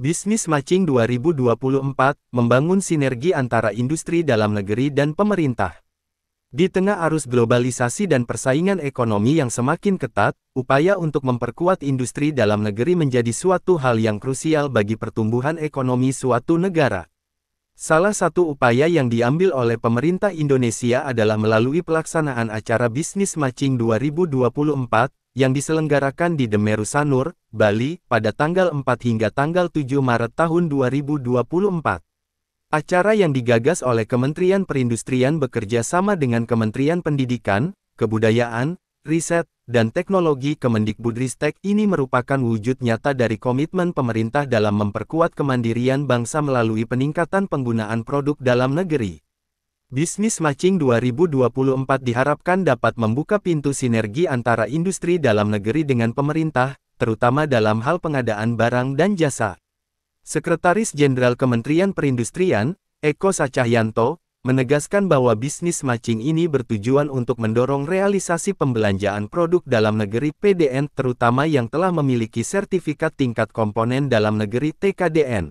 Bisnis Matching 2024 membangun sinergi antara industri dalam negeri dan pemerintah. Di tengah arus globalisasi dan persaingan ekonomi yang semakin ketat, upaya untuk memperkuat industri dalam negeri menjadi suatu hal yang krusial bagi pertumbuhan ekonomi suatu negara. Salah satu upaya yang diambil oleh pemerintah Indonesia adalah melalui pelaksanaan acara Bisnis Matching 2024 yang diselenggarakan di Demeru Sanur, Bali, pada tanggal 4 hingga tanggal 7 Maret tahun 2024. Acara yang digagas oleh Kementerian Perindustrian bekerja sama dengan Kementerian Pendidikan, Kebudayaan, Riset, dan Teknologi Kemendikbudristek ini merupakan wujud nyata dari komitmen pemerintah dalam memperkuat kemandirian bangsa melalui peningkatan penggunaan produk dalam negeri. Bisnis matching 2024 diharapkan dapat membuka pintu sinergi antara industri dalam negeri dengan pemerintah, terutama dalam hal pengadaan barang dan jasa. Sekretaris Jenderal Kementerian Perindustrian, Eko Sacahyanto, menegaskan bahwa bisnis matching ini bertujuan untuk mendorong realisasi pembelanjaan produk dalam negeri PDN terutama yang telah memiliki sertifikat tingkat komponen dalam negeri TKDN.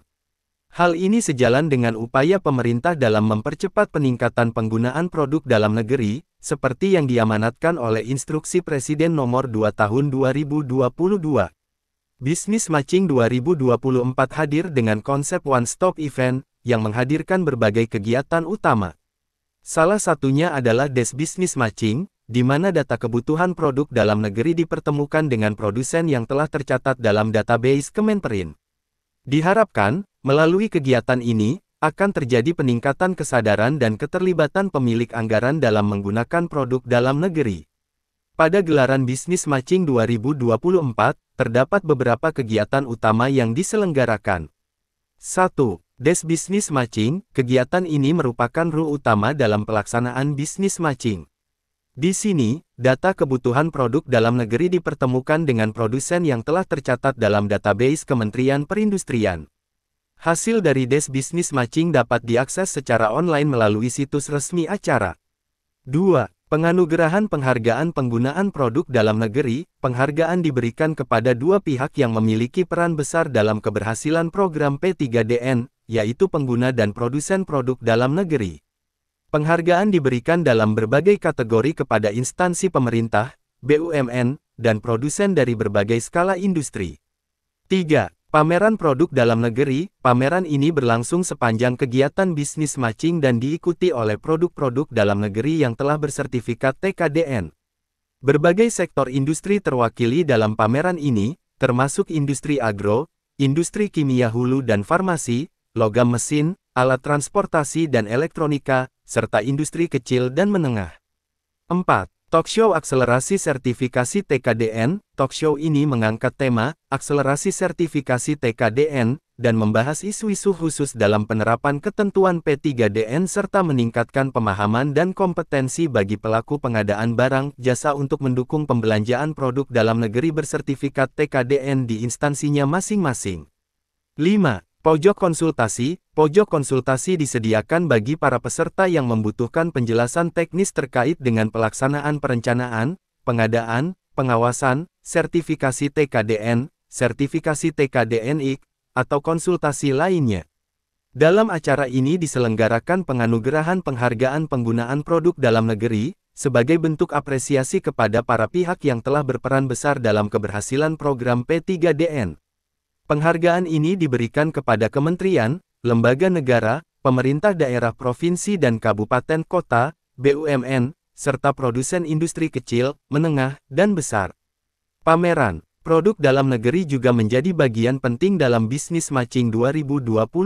Hal ini sejalan dengan upaya pemerintah dalam mempercepat peningkatan penggunaan produk dalam negeri, seperti yang diamanatkan oleh Instruksi Presiden Nomor 2 Tahun 2022. Bisnis Matching 2024 hadir dengan konsep One Stop Event, yang menghadirkan berbagai kegiatan utama. Salah satunya adalah Des Business Matching, di mana data kebutuhan produk dalam negeri dipertemukan dengan produsen yang telah tercatat dalam database Kemenperin. Diharapkan, Melalui kegiatan ini, akan terjadi peningkatan kesadaran dan keterlibatan pemilik anggaran dalam menggunakan produk dalam negeri. Pada gelaran bisnis matching 2024, terdapat beberapa kegiatan utama yang diselenggarakan. 1. Des Business Matching, kegiatan ini merupakan ruh utama dalam pelaksanaan bisnis matching. Di sini, data kebutuhan produk dalam negeri dipertemukan dengan produsen yang telah tercatat dalam database Kementerian Perindustrian. Hasil dari Des Business Matching dapat diakses secara online melalui situs resmi acara. 2. Penganugerahan penghargaan penggunaan produk dalam negeri, penghargaan diberikan kepada dua pihak yang memiliki peran besar dalam keberhasilan program P3DN, yaitu pengguna dan produsen produk dalam negeri. Penghargaan diberikan dalam berbagai kategori kepada instansi pemerintah, BUMN, dan produsen dari berbagai skala industri. 3. Pameran produk dalam negeri, pameran ini berlangsung sepanjang kegiatan bisnis matching dan diikuti oleh produk-produk dalam negeri yang telah bersertifikat TKDN. Berbagai sektor industri terwakili dalam pameran ini, termasuk industri agro, industri kimia hulu dan farmasi, logam mesin, alat transportasi dan elektronika, serta industri kecil dan menengah. 4. Talkshow Akselerasi Sertifikasi TKDN, talkshow ini mengangkat tema Akselerasi Sertifikasi TKDN dan membahas isu-isu khusus dalam penerapan ketentuan P3DN serta meningkatkan pemahaman dan kompetensi bagi pelaku pengadaan barang jasa untuk mendukung pembelanjaan produk dalam negeri bersertifikat TKDN di instansinya masing-masing. 5. Pojok konsultasi, pojok konsultasi disediakan bagi para peserta yang membutuhkan penjelasan teknis terkait dengan pelaksanaan perencanaan, pengadaan, pengawasan, sertifikasi TKDN, sertifikasi TKDNI, atau konsultasi lainnya. Dalam acara ini diselenggarakan penganugerahan penghargaan penggunaan produk dalam negeri, sebagai bentuk apresiasi kepada para pihak yang telah berperan besar dalam keberhasilan program P3DN. Penghargaan ini diberikan kepada kementerian, lembaga negara, pemerintah daerah provinsi dan kabupaten kota, BUMN, serta produsen industri kecil, menengah, dan besar. Pameran Produk dalam negeri juga menjadi bagian penting dalam bisnis matching 2024.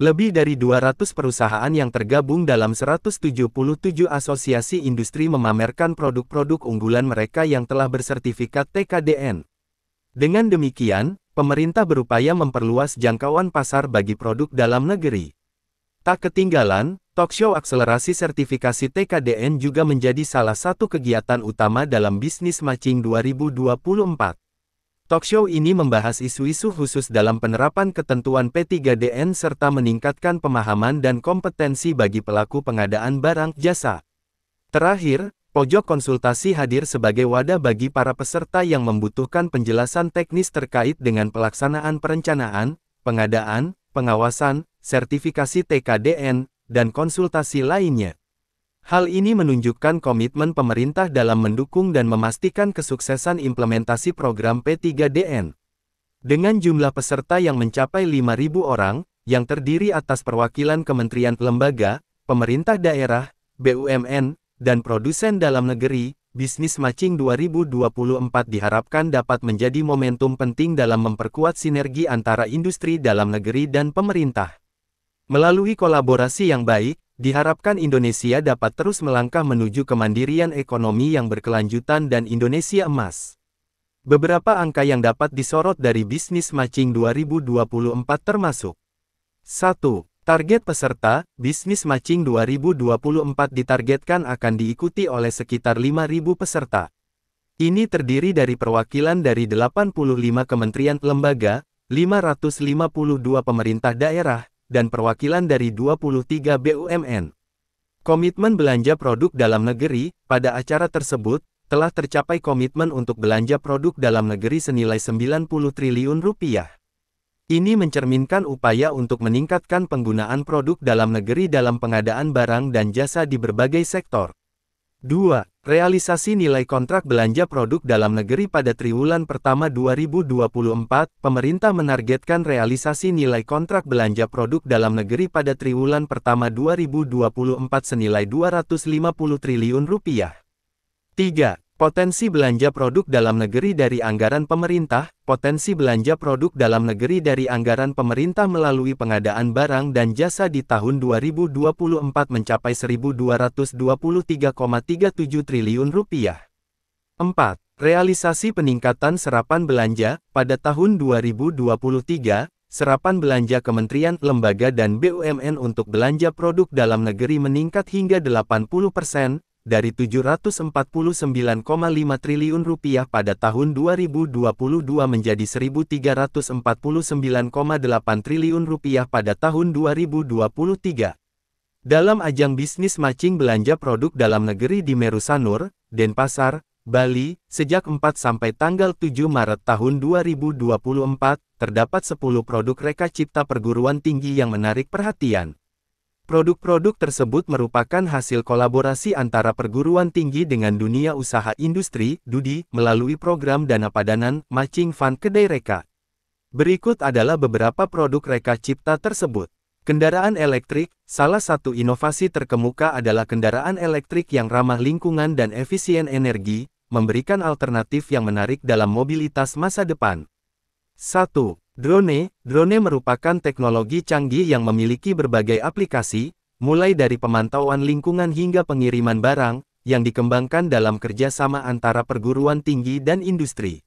Lebih dari 200 perusahaan yang tergabung dalam 177 asosiasi industri memamerkan produk-produk unggulan mereka yang telah bersertifikat TKDN. Dengan demikian, pemerintah berupaya memperluas jangkauan pasar bagi produk dalam negeri. Tak ketinggalan, Talkshow akselerasi sertifikasi TKDN juga menjadi salah satu kegiatan utama dalam bisnis matching 2024. Talkshow ini membahas isu-isu khusus dalam penerapan ketentuan P3DN serta meningkatkan pemahaman dan kompetensi bagi pelaku pengadaan barang jasa. Terakhir, Pojok konsultasi hadir sebagai wadah bagi para peserta yang membutuhkan penjelasan teknis terkait dengan pelaksanaan perencanaan, pengadaan, pengawasan, sertifikasi TKDN, dan konsultasi lainnya. Hal ini menunjukkan komitmen pemerintah dalam mendukung dan memastikan kesuksesan implementasi program P3DN. Dengan jumlah peserta yang mencapai 5.000 orang, yang terdiri atas perwakilan kementerian lembaga, pemerintah daerah, BUMN, dan produsen dalam negeri, bisnis matching 2024 diharapkan dapat menjadi momentum penting dalam memperkuat sinergi antara industri dalam negeri dan pemerintah. Melalui kolaborasi yang baik, diharapkan Indonesia dapat terus melangkah menuju kemandirian ekonomi yang berkelanjutan dan Indonesia emas. Beberapa angka yang dapat disorot dari bisnis matching 2024 termasuk 1. Target peserta, bisnis matching 2024 ditargetkan akan diikuti oleh sekitar 5.000 peserta. Ini terdiri dari perwakilan dari 85 kementerian lembaga, 552 pemerintah daerah, dan perwakilan dari 23 BUMN. Komitmen belanja produk dalam negeri, pada acara tersebut, telah tercapai komitmen untuk belanja produk dalam negeri senilai 90 triliun rupiah. Ini mencerminkan upaya untuk meningkatkan penggunaan produk dalam negeri dalam pengadaan barang dan jasa di berbagai sektor. 2. Realisasi nilai kontrak belanja produk dalam negeri pada triwulan pertama 2024, pemerintah menargetkan realisasi nilai kontrak belanja produk dalam negeri pada triwulan pertama 2024 senilai 250 triliun rupiah. 3. Potensi belanja produk dalam negeri dari anggaran pemerintah, potensi belanja produk dalam negeri dari anggaran pemerintah melalui pengadaan barang dan jasa di tahun 2024 mencapai 1.223,37 triliun rupiah. 4. Realisasi peningkatan serapan belanja, pada tahun 2023, serapan belanja kementerian, lembaga dan BUMN untuk belanja produk dalam negeri meningkat hingga 80 persen, dari 749,5 triliun rupiah pada tahun 2022 menjadi 1349,8 triliun rupiah pada tahun 2023. Dalam ajang bisnis matching belanja produk dalam negeri di Merusanur, Denpasar, Bali, sejak 4 sampai tanggal 7 Maret tahun 2024, terdapat 10 produk reka cipta perguruan tinggi yang menarik perhatian. Produk-produk tersebut merupakan hasil kolaborasi antara perguruan tinggi dengan dunia usaha industri, DUDI, melalui program dana padanan, matching fund kedai reka. Berikut adalah beberapa produk reka cipta tersebut. Kendaraan elektrik, salah satu inovasi terkemuka adalah kendaraan elektrik yang ramah lingkungan dan efisien energi, memberikan alternatif yang menarik dalam mobilitas masa depan. 1. Drone, drone merupakan teknologi canggih yang memiliki berbagai aplikasi, mulai dari pemantauan lingkungan hingga pengiriman barang, yang dikembangkan dalam kerjasama antara perguruan tinggi dan industri.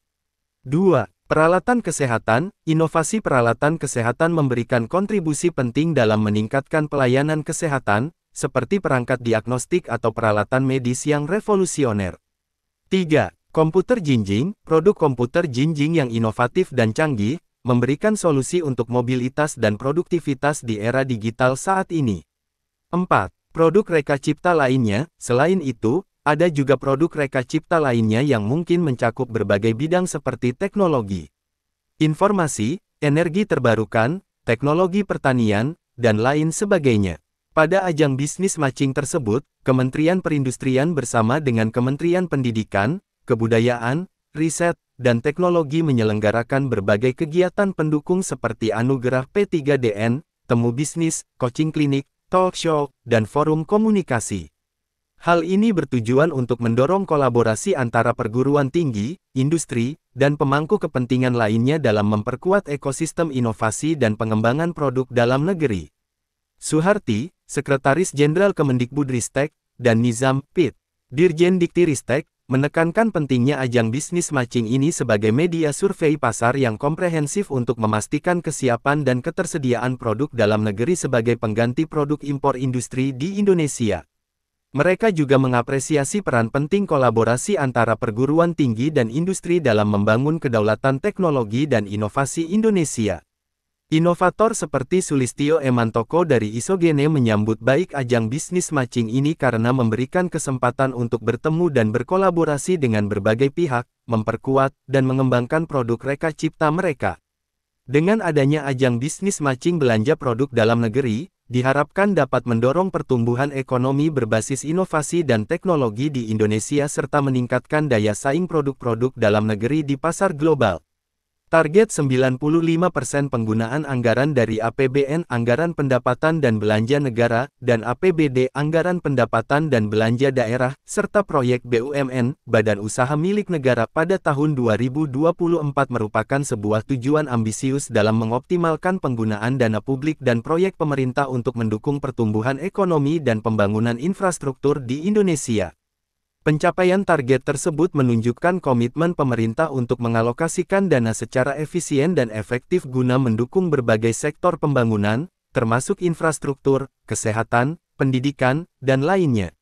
2. Peralatan kesehatan, inovasi peralatan kesehatan memberikan kontribusi penting dalam meningkatkan pelayanan kesehatan, seperti perangkat diagnostik atau peralatan medis yang revolusioner. 3. Komputer jinjing, produk komputer jinjing yang inovatif dan canggih, memberikan solusi untuk mobilitas dan produktivitas di era digital saat ini. 4. Produk reka cipta lainnya, selain itu, ada juga produk reka cipta lainnya yang mungkin mencakup berbagai bidang seperti teknologi, informasi, energi terbarukan, teknologi pertanian, dan lain sebagainya. Pada ajang bisnis matching tersebut, Kementerian Perindustrian bersama dengan Kementerian Pendidikan, Kebudayaan, riset, dan teknologi menyelenggarakan berbagai kegiatan pendukung seperti anugerah P3DN, temu bisnis, coaching klinik, talk show, dan forum komunikasi. Hal ini bertujuan untuk mendorong kolaborasi antara perguruan tinggi, industri, dan pemangku kepentingan lainnya dalam memperkuat ekosistem inovasi dan pengembangan produk dalam negeri. Suharti, Sekretaris Jenderal Kemendikbudristek, dan Nizam Pit, Dirjen Diktiristek, menekankan pentingnya ajang bisnis matching ini sebagai media survei pasar yang komprehensif untuk memastikan kesiapan dan ketersediaan produk dalam negeri sebagai pengganti produk impor industri di Indonesia. Mereka juga mengapresiasi peran penting kolaborasi antara perguruan tinggi dan industri dalam membangun kedaulatan teknologi dan inovasi Indonesia. Inovator seperti Sulistio Emantoko dari Isogene menyambut baik ajang bisnis matching ini karena memberikan kesempatan untuk bertemu dan berkolaborasi dengan berbagai pihak, memperkuat, dan mengembangkan produk reka cipta mereka. Dengan adanya ajang bisnis matching belanja produk dalam negeri, diharapkan dapat mendorong pertumbuhan ekonomi berbasis inovasi dan teknologi di Indonesia serta meningkatkan daya saing produk-produk dalam negeri di pasar global. Target 95% penggunaan anggaran dari APBN Anggaran Pendapatan dan Belanja Negara dan APBD Anggaran Pendapatan dan Belanja Daerah serta proyek BUMN Badan Usaha Milik Negara pada tahun 2024 merupakan sebuah tujuan ambisius dalam mengoptimalkan penggunaan dana publik dan proyek pemerintah untuk mendukung pertumbuhan ekonomi dan pembangunan infrastruktur di Indonesia. Pencapaian target tersebut menunjukkan komitmen pemerintah untuk mengalokasikan dana secara efisien dan efektif guna mendukung berbagai sektor pembangunan, termasuk infrastruktur, kesehatan, pendidikan, dan lainnya.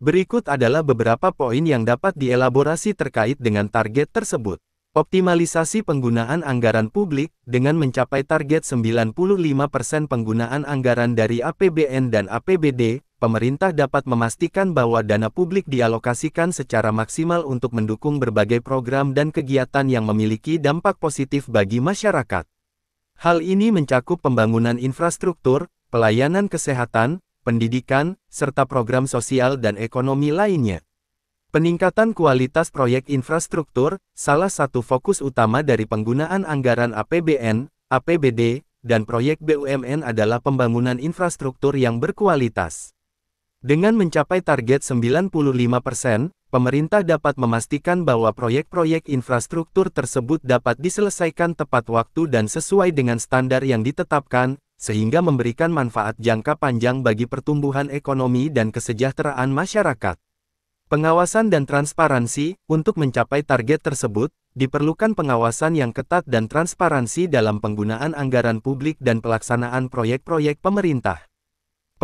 Berikut adalah beberapa poin yang dapat dielaborasi terkait dengan target tersebut. Optimalisasi penggunaan anggaran publik, dengan mencapai target 95% penggunaan anggaran dari APBN dan APBD, pemerintah dapat memastikan bahwa dana publik dialokasikan secara maksimal untuk mendukung berbagai program dan kegiatan yang memiliki dampak positif bagi masyarakat. Hal ini mencakup pembangunan infrastruktur, pelayanan kesehatan, pendidikan, serta program sosial dan ekonomi lainnya. Peningkatan kualitas proyek infrastruktur, salah satu fokus utama dari penggunaan anggaran APBN, APBD, dan proyek BUMN adalah pembangunan infrastruktur yang berkualitas. Dengan mencapai target 95%, pemerintah dapat memastikan bahwa proyek-proyek infrastruktur tersebut dapat diselesaikan tepat waktu dan sesuai dengan standar yang ditetapkan, sehingga memberikan manfaat jangka panjang bagi pertumbuhan ekonomi dan kesejahteraan masyarakat. Pengawasan dan transparansi, untuk mencapai target tersebut, diperlukan pengawasan yang ketat dan transparansi dalam penggunaan anggaran publik dan pelaksanaan proyek-proyek pemerintah.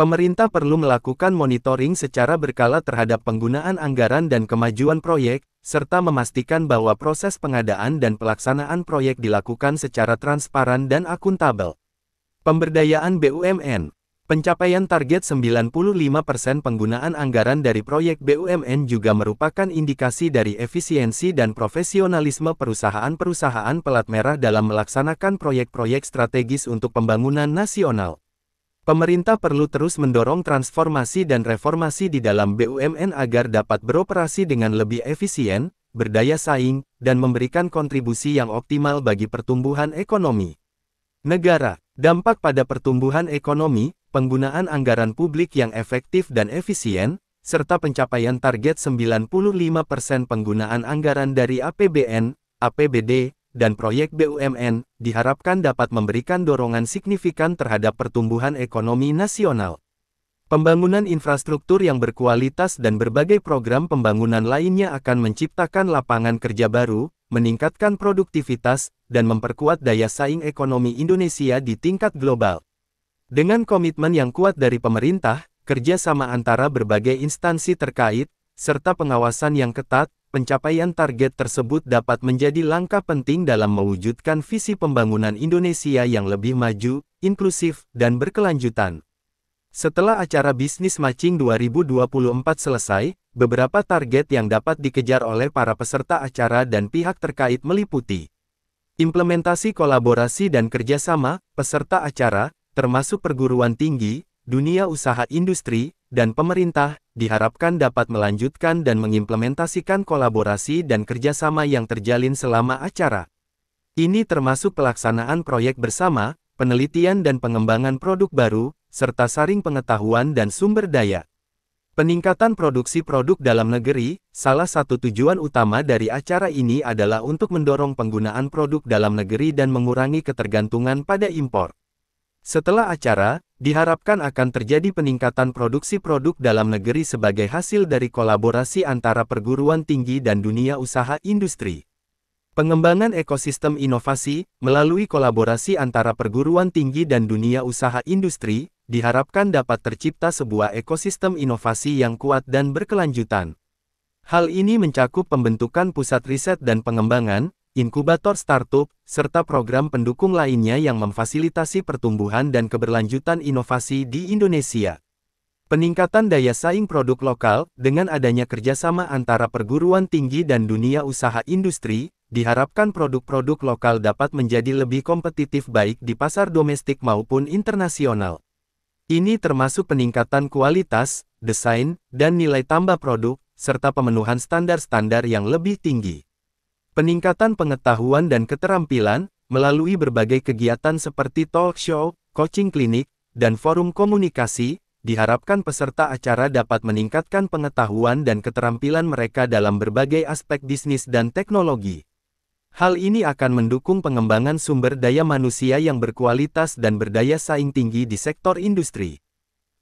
Pemerintah perlu melakukan monitoring secara berkala terhadap penggunaan anggaran dan kemajuan proyek, serta memastikan bahwa proses pengadaan dan pelaksanaan proyek dilakukan secara transparan dan akuntabel. Pemberdayaan BUMN Pencapaian target 95% penggunaan anggaran dari proyek BUMN juga merupakan indikasi dari efisiensi dan profesionalisme perusahaan-perusahaan pelat merah dalam melaksanakan proyek-proyek strategis untuk pembangunan nasional. Pemerintah perlu terus mendorong transformasi dan reformasi di dalam BUMN agar dapat beroperasi dengan lebih efisien, berdaya saing, dan memberikan kontribusi yang optimal bagi pertumbuhan ekonomi. Negara, dampak pada pertumbuhan ekonomi, penggunaan anggaran publik yang efektif dan efisien, serta pencapaian target 95% penggunaan anggaran dari APBN, APBD, dan proyek BUMN diharapkan dapat memberikan dorongan signifikan terhadap pertumbuhan ekonomi nasional. Pembangunan infrastruktur yang berkualitas dan berbagai program pembangunan lainnya akan menciptakan lapangan kerja baru, meningkatkan produktivitas, dan memperkuat daya saing ekonomi Indonesia di tingkat global. Dengan komitmen yang kuat dari pemerintah, kerjasama antara berbagai instansi terkait, serta pengawasan yang ketat, pencapaian target tersebut dapat menjadi langkah penting dalam mewujudkan visi pembangunan Indonesia yang lebih maju, inklusif, dan berkelanjutan. Setelah acara bisnis matching 2024 selesai, beberapa target yang dapat dikejar oleh para peserta acara dan pihak terkait meliputi implementasi kolaborasi dan kerjasama, peserta acara, termasuk perguruan tinggi, dunia usaha industri, dan pemerintah, diharapkan dapat melanjutkan dan mengimplementasikan kolaborasi dan kerjasama yang terjalin selama acara. Ini termasuk pelaksanaan proyek bersama, penelitian dan pengembangan produk baru, serta saring pengetahuan dan sumber daya. Peningkatan produksi produk dalam negeri, salah satu tujuan utama dari acara ini adalah untuk mendorong penggunaan produk dalam negeri dan mengurangi ketergantungan pada impor. Setelah acara, Diharapkan akan terjadi peningkatan produksi produk dalam negeri sebagai hasil dari kolaborasi antara perguruan tinggi dan dunia usaha industri. Pengembangan ekosistem inovasi melalui kolaborasi antara perguruan tinggi dan dunia usaha industri diharapkan dapat tercipta sebuah ekosistem inovasi yang kuat dan berkelanjutan. Hal ini mencakup pembentukan pusat riset dan pengembangan, inkubator startup, serta program pendukung lainnya yang memfasilitasi pertumbuhan dan keberlanjutan inovasi di Indonesia. Peningkatan daya saing produk lokal, dengan adanya kerjasama antara perguruan tinggi dan dunia usaha industri, diharapkan produk-produk lokal dapat menjadi lebih kompetitif baik di pasar domestik maupun internasional. Ini termasuk peningkatan kualitas, desain, dan nilai tambah produk, serta pemenuhan standar-standar yang lebih tinggi. Peningkatan pengetahuan dan keterampilan, melalui berbagai kegiatan seperti talk show, coaching klinik, dan forum komunikasi, diharapkan peserta acara dapat meningkatkan pengetahuan dan keterampilan mereka dalam berbagai aspek bisnis dan teknologi. Hal ini akan mendukung pengembangan sumber daya manusia yang berkualitas dan berdaya saing tinggi di sektor industri.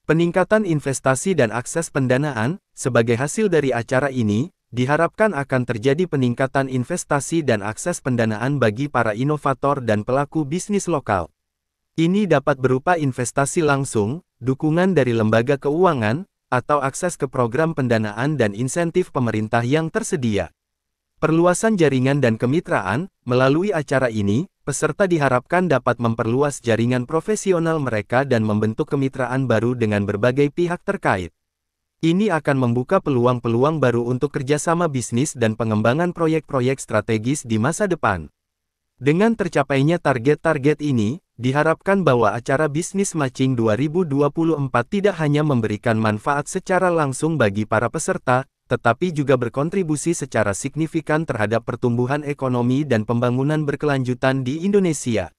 Peningkatan investasi dan akses pendanaan, sebagai hasil dari acara ini, Diharapkan akan terjadi peningkatan investasi dan akses pendanaan bagi para inovator dan pelaku bisnis lokal. Ini dapat berupa investasi langsung, dukungan dari lembaga keuangan, atau akses ke program pendanaan dan insentif pemerintah yang tersedia. Perluasan jaringan dan kemitraan, melalui acara ini, peserta diharapkan dapat memperluas jaringan profesional mereka dan membentuk kemitraan baru dengan berbagai pihak terkait. Ini akan membuka peluang-peluang baru untuk kerjasama bisnis dan pengembangan proyek-proyek strategis di masa depan. Dengan tercapainya target-target ini, diharapkan bahwa acara bisnis matching 2024 tidak hanya memberikan manfaat secara langsung bagi para peserta, tetapi juga berkontribusi secara signifikan terhadap pertumbuhan ekonomi dan pembangunan berkelanjutan di Indonesia.